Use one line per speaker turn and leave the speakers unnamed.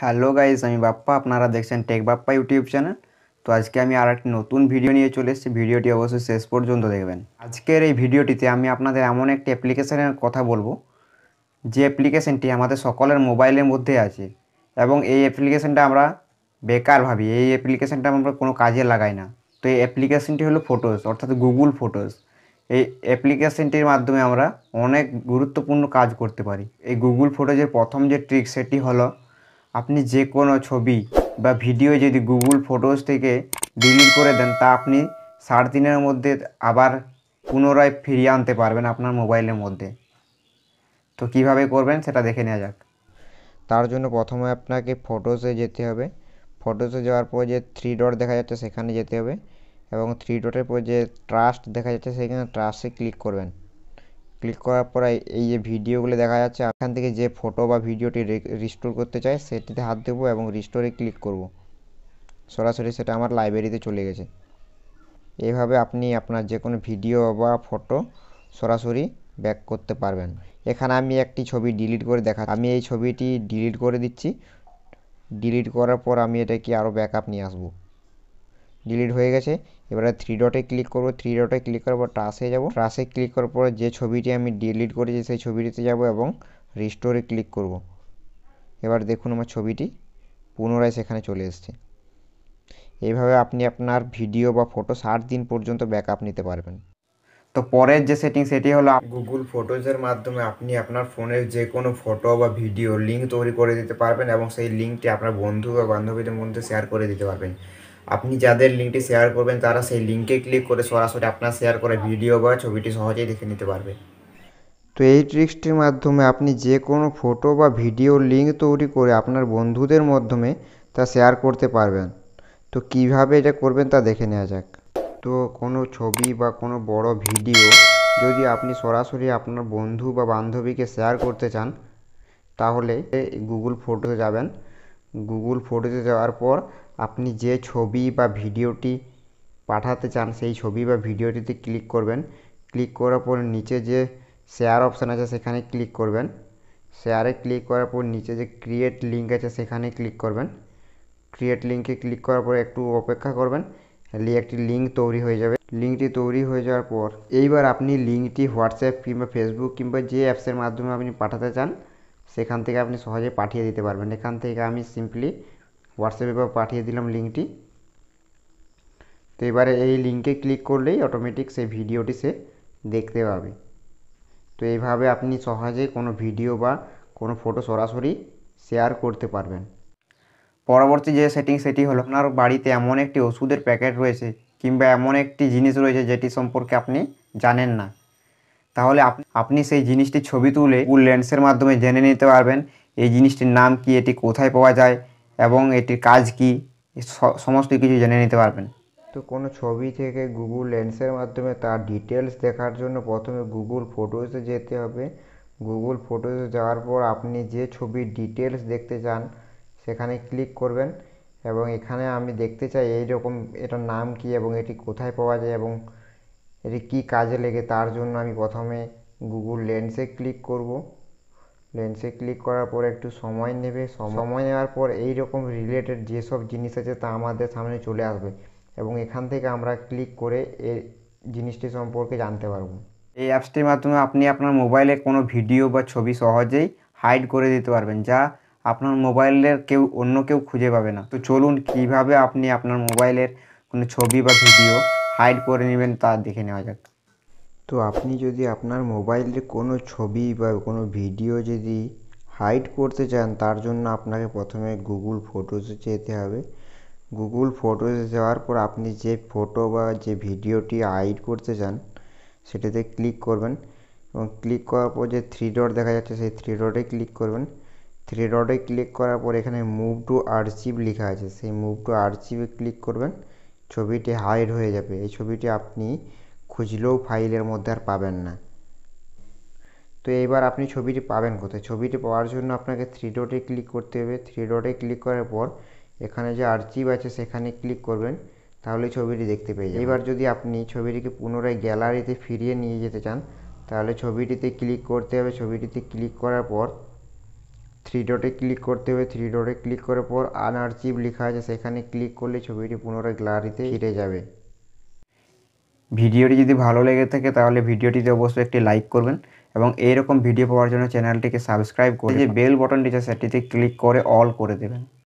hello guys আমি বাপ্পা আপনারা দেখছেন টেক বাপ্পা ইউটিউব চ্যানেল তো আজকে আমি আর একটি নতুন ভিডিও নিয়ে চলে এসেছি ভিডিওটি অবশ্যই শেষ পর্যন্ত দেখবেন আজকের এই ভিডিওটিতে আমি আপনাদের এমন একটি অ্যাপ্লিকেশানের কথা বলবো যে অ্যাপ্লিকেশানটি আমাদের সকলের মোবাইলের মধ্যে আছে এবং এই অ্যাপ্লিকেশানটা আমরা বেকার ভাবি এই অ্যাপ্লিকেশানটা আমরা কোনো কাজে লাগাই না তো এই অ্যাপ্লিকেশানটি হলো ফটোস অর্থাৎ গুগল ফটোস এই অ্যাপ্লিকেশানটির মাধ্যমে আমরা অনেক গুরুত্বপূর্ণ কাজ করতে পারি এই গুগল ফটোজের প্রথম যে ট্রিক সেটি হলো আপনি যে কোনো ছবি বা ভিডিও যদি গুগল ফটোজ থেকে ডিলিট করে দেন তা আপনি সাড়ে দিনের মধ্যে আবার পুনরায় ফিরিয়ে আনতে পারবেন আপনার মোবাইলের মধ্যে তো কিভাবে করবেন সেটা দেখে নেওয়া যাক তার জন্য প্রথমে আপনাকে ফটোসে যেতে হবে ফটোসে যাওয়ার পর যে থ্রি ডট দেখা যাচ্ছে সেখানে যেতে হবে এবং থ্রি ডটের পর যে ট্রাস্ট দেখা যাচ্ছে সেখানে ট্রাস্টে ক্লিক করবেন ক্লিক করার পরে এই যে ভিডিওগুলো দেখা যাচ্ছে এখান থেকে যে ফটো বা ভিডিওটি রিস্টোর করতে চাই সেটিতে হাত দেবো এবং রিস্টোরে ক্লিক করব সরাসরি সেটা আমার লাইব্রেরিতে চলে গেছে এইভাবে আপনি আপনার যে কোনো ভিডিও বা ফটো সরাসরি ব্যাক করতে পারবেন এখানে আমি একটি ছবি ডিলিট করে দেখা আমি এই ছবিটি ডিলিট করে দিচ্ছি ডিলিট করার পর আমি এটা কি আরও ব্যাকআপ নিয়ে আসবো ডিলিট হয়ে গেছে এবারে থ্রি ডটে ক্লিক করব থ্রি ডটে ক্লিক করার পর ট্রাসে যাব ট্রাসে ক্লিক করার পর যে ছবিটি আমি ডিলিট করেছি সেই ছবিটিতে যাব এবং রিস্টোরে ক্লিক করব এবার দেখুন আমার ছবিটি পুনরায় সেখানে চলে এসছে এইভাবে আপনি আপনার ভিডিও বা ফটো ষাট দিন পর্যন্ত ব্যাকআপ নিতে পারবেন তো পরের যে সেটিং সেটি হলো গুগল ফটোজের মাধ্যমে আপনি আপনার ফোনের যে কোনো ফটো বা ভিডিও লিঙ্ক তৈরি করে দিতে পারবেন এবং সেই লিঙ্কটি আপনার বন্ধু বা বান্ধবীদের মধ্যে শেয়ার করে দিতে পারবেন আপনি যাদের লিঙ্কটি শেয়ার করবেন তারা সেই লিঙ্কে ক্লিক করে সরাসরি আপনার শেয়ার করা ভিডিও বা ছবিটি সহজেই দেখে নিতে পারবে তো এই ট্রিক্সটির মাধ্যমে আপনি যে কোনো ফটো বা ভিডিও লিঙ্ক তৈরি করে আপনার বন্ধুদের মাধ্যমে তা শেয়ার করতে পারবেন তো কিভাবে এটা করবেন তা দেখে নেওয়া যাক তো কোনো ছবি বা কোনো বড় ভিডিও যদি আপনি সরাসরি আপনার বন্ধু বা বান্ধবীকে শেয়ার করতে চান তাহলে গুগল ফটোতে যাবেন গুগল ফটোতে যাওয়ার পর আপনি যে ছবি বা ভিডিওটি পাঠাতে চান সেই ছবি বা ভিডিওটিতে ক্লিক করবেন ক্লিক করার পর নিচে যে শেয়ার অপশান আছে সেখানে ক্লিক করবেন শেয়ারে ক্লিক করার পর নিচে যে ক্রিয়েট লিঙ্ক আছে সেখানে ক্লিক করবেন ক্রিয়েট লিঙ্কে ক্লিক করার পর একটু অপেক্ষা করবেন নিয়ে একটি লিঙ্ক তৈরি হয়ে যাবে লিঙ্কটি তৈরি হয়ে যাওয়ার পর এইবার আপনি লিঙ্কটি হোয়াটসঅ্যাপ কিংবা ফেসবুক কিংবা যে অ্যাপসের মাধ্যমে আপনি পাঠাতে চান সেখান থেকে আপনি সহজে পাঠিয়ে দিতে পারবেন এখান থেকে আমি সিম্পলি হোয়াটসঅ্যাপে বা পাঠিয়ে দিলাম লিঙ্কটি তো এবারে এই লিঙ্কে ক্লিক করলেই অটোমেটিক সেই ভিডিওটি সে দেখতে পাবে তো এইভাবে আপনি সহজে কোনো ভিডিও বা কোনো ফটো সরাসরি শেয়ার করতে পারবেন পরবর্তী যে সেটিং সেটি হলো আপনার বাড়িতে এমন একটি ওষুধের প্যাকেট রয়েছে কিংবা এমন একটি জিনিস রয়েছে যেটি সম্পর্কে আপনি জানেন না তাহলে আপনি সেই জিনিসটি ছবি তুলে লেন্সের মাধ্যমে জেনে নিতে পারবেন এই জিনিসটির নাম কি এটি কোথায় পাওয়া যায় এবং এটির কাজ কি সমস্ত কিছু জেনে নিতে পারবেন তো কোনো ছবি থেকে গুগল লেন্সের মাধ্যমে তার ডিটেলস দেখার জন্য প্রথমে গুগল ফটোসে যেতে হবে গুগল ফটোসে যাওয়ার পর আপনি যে ছবির ডিটেলস দেখতে চান সেখানে ক্লিক করবেন এবং এখানে আমি দেখতে চাই এই রকম এটার নাম কি এবং এটি কোথায় পাওয়া যায় এবং এটি কি কাজে লেগে তার জন্য আমি প্রথমে গুগল লেন্সে ক্লিক করব লেন্সে ক্লিক করার পর একটু সময় নেবে সময় নেওয়ার পর এই রকম রিলেটেড যেসব জিনিস আছে তা আমাদের সামনে চলে আসবে এবং এখান থেকে আমরা ক্লিক করে এই জিনিসটি সম্পর্কে জানতে পারবো এই অ্যাপসটির মাধ্যমে আপনি আপনার মোবাইলে কোনো ভিডিও বা ছবি সহজেই হাইড করে দিতে পারবেন যা আপনার মোবাইলের কেউ অন্য কেউ খুঁজে পাবে না তো চলুন কিভাবে আপনি আপনার মোবাইলের কোনো ছবি বা ভিডিও হাইড করে নেবেন তা দেখে নেওয়া যাক তো আপনি যদি আপনার মোবাইলে কোনো ছবি বা কোনো ভিডিও যদি হাইড করতে চান তার জন্য আপনাকে প্রথমে গুগল ফটোসে যেতে হবে গুগল ফটোসে যাওয়ার পর আপনি যে ফটো বা যে ভিডিওটি হাইড করতে চান সেটাতে ক্লিক করবেন এবং ক্লিক করার পর যে থ্রি ডট দেখা যাচ্ছে সেই থ্রি ডটে ক্লিক করবেন থ্রি ডটে ক্লিক করার পর এখানে মুভ টু আর্চিভ লেখা আছে সেই মুভ টু আর্চিভে ক্লিক করবেন ছবিটি হাইড হয়ে যাবে এই ছবিটি আপনি খুঁজলেও ফাইলের মধ্যে আর পাবেন না তো এবার আপনি ছবিটি পাবেন কোথায় ছবিটি পাওয়ার জন্য আপনাকে থ্রি ডটে ক্লিক করতে হবে থ্রি ডটে ক্লিক করার পর এখানে যে আর্চিভ আছে সেখানে ক্লিক করবেন তাহলে ছবিটি দেখতে পেয়ে যাবেন এবার যদি আপনি ছবিটিকে পুনরায় গ্যালারিতে ফিরিয়ে নিয়ে যেতে চান তাহলে ছবিটিতে ক্লিক করতে হবে ছবিটিতে ক্লিক করার পর থ্রি ডটে ক্লিক করতে হবে থ্রি ডটে ক্লিক করার পর আনআর্চিভ লেখা আছে সেখানে ক্লিক করলে ছবিটি পুনরায় গ্যালারিতে ফিরে যাবে ভিডিওটি যদি ভালো লেগে থাকে তাহলে ভিডিওটিতে অবশ্যই একটি লাইক করবেন এবং এইরকম ভিডিও পাওয়ার জন্য চ্যানেলটিকে সাবস্ক্রাইব করে যে বেল বটনটি আছে সেটিতে ক্লিক করে অল করে দেবেন